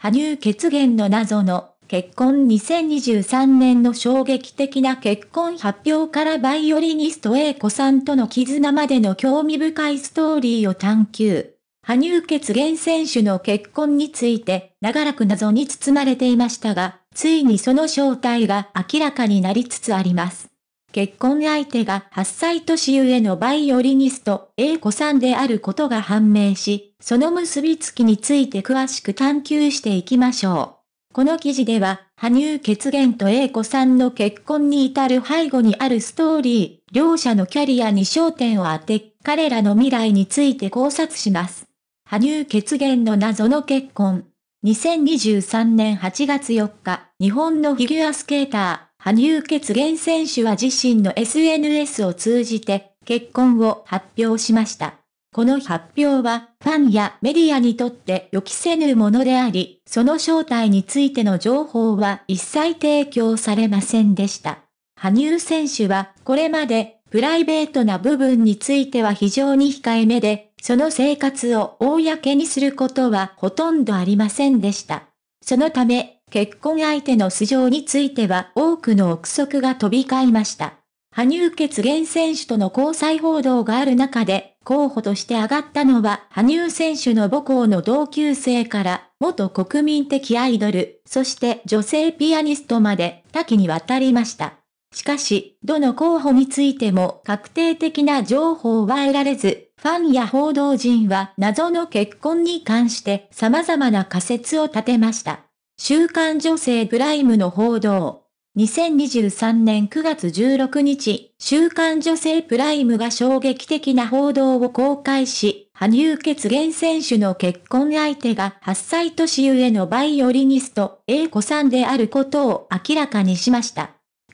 羽生結弦の謎の結婚2023年の衝撃的な結婚発表からバイオリニスト A 子さんとの絆までの興味深いストーリーを探求。羽生結弦選手の結婚について長らく謎に包まれていましたが、ついにその正体が明らかになりつつあります。結婚相手が8歳年上のバイオリニスト、A 子さんであることが判明し、その結びつきについて詳しく探求していきましょう。この記事では、羽生結弦と A 子さんの結婚に至る背後にあるストーリー、両者のキャリアに焦点を当て、彼らの未来について考察します。羽生結弦の謎の結婚。2023年8月4日、日本のフィギュアスケーター、羽生結弦選手は自身の SNS を通じて結婚を発表しました。この発表はファンやメディアにとって予期せぬものであり、その正体についての情報は一切提供されませんでした。羽生選手はこれまでプライベートな部分については非常に控えめで、その生活を公にすることはほとんどありませんでした。そのため結婚相手の素性については多くの憶測が飛び交いました。羽生結弦選手との交際報道がある中で、候補として上がったのは、羽生選手の母校の同級生から、元国民的アイドル、そして女性ピアニストまで多岐にわたりました。しかし、どの候補についても確定的な情報は得られず、ファンや報道陣は謎の結婚に関して様々な仮説を立てました。週刊女性プライムの報道。2023年9月16日、週刊女性プライムが衝撃的な報道を公開し、羽生結弦選手の結婚相手が8歳年上のバイオリニスト、英子さんであることを明らかにしました。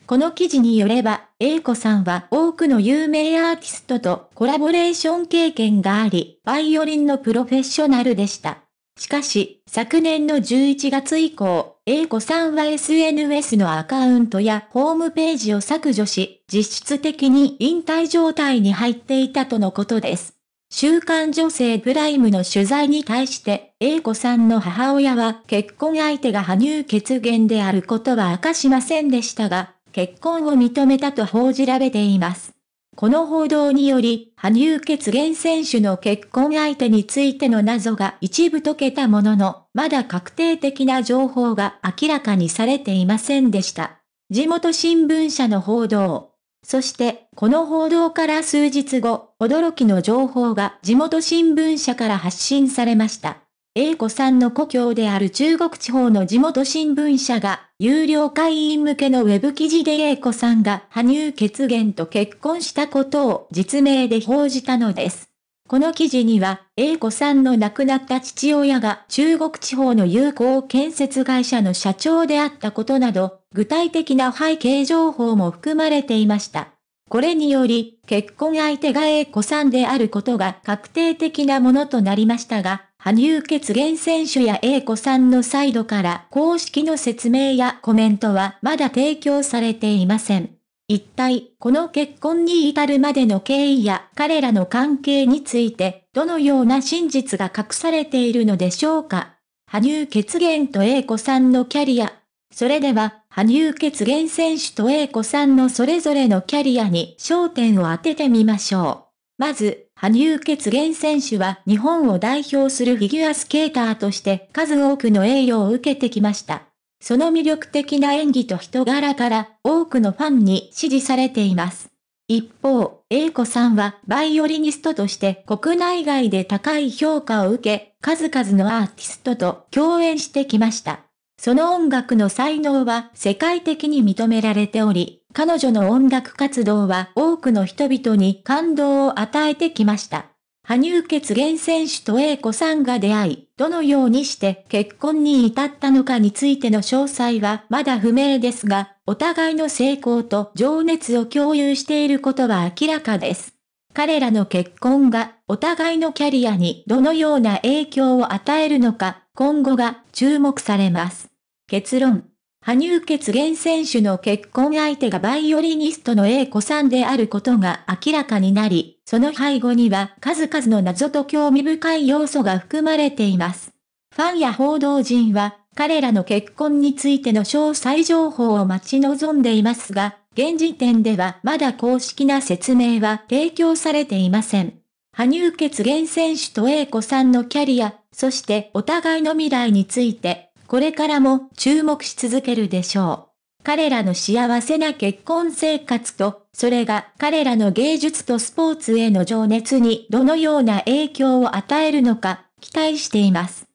この記事によれば、英子さんは多くの有名アーティストとコラボレーション経験があり、バイオリンのプロフェッショナルでした。しかし、昨年の11月以降、英子さんは SNS のアカウントやホームページを削除し、実質的に引退状態に入っていたとのことです。週刊女性プライムの取材に対して、英子さんの母親は結婚相手が羽生結弦であることは明かしませんでしたが、結婚を認めたと報じられています。この報道により、羽生結弦選手の結婚相手についての謎が一部解けたものの、まだ確定的な情報が明らかにされていませんでした。地元新聞社の報道。そして、この報道から数日後、驚きの情報が地元新聞社から発信されました。英子さんの故郷である中国地方の地元新聞社が、有料会員向けのウェブ記事で英子さんが羽生結弦と結婚したことを実名で報じたのです。この記事には、英子さんの亡くなった父親が中国地方の友好建設会社の社長であったことなど、具体的な背景情報も含まれていました。これにより、結婚相手が英子さんであることが確定的なものとなりましたが、羽生結弦選手や英子さんのサイドから公式の説明やコメントはまだ提供されていません。一体、この結婚に至るまでの経緯や彼らの関係について、どのような真実が隠されているのでしょうか羽生結弦と英子さんのキャリア。それでは、羽生結弦選手と英子さんのそれぞれのキャリアに焦点を当ててみましょう。まず、羽生結弦選手は日本を代表するフィギュアスケーターとして数多くの栄誉を受けてきました。その魅力的な演技と人柄から多くのファンに支持されています。一方、英子さんはバイオリニストとして国内外で高い評価を受け、数々のアーティストと共演してきました。その音楽の才能は世界的に認められており、彼女の音楽活動は多くの人々に感動を与えてきました。羽生結弦選手と英子さんが出会い、どのようにして結婚に至ったのかについての詳細はまだ不明ですが、お互いの成功と情熱を共有していることは明らかです。彼らの結婚がお互いのキャリアにどのような影響を与えるのか、今後が注目されます。結論羽生結弦選手の結婚相手がバイオリニストの英子さんであることが明らかになり、その背後には数々の謎と興味深い要素が含まれています。ファンや報道陣は、彼らの結婚についての詳細情報を待ち望んでいますが、現時点ではまだ公式な説明は提供されていません。羽生結弦選手と英子さんのキャリア、そしてお互いの未来について、これからも注目し続けるでしょう。彼らの幸せな結婚生活と、それが彼らの芸術とスポーツへの情熱にどのような影響を与えるのか、期待しています。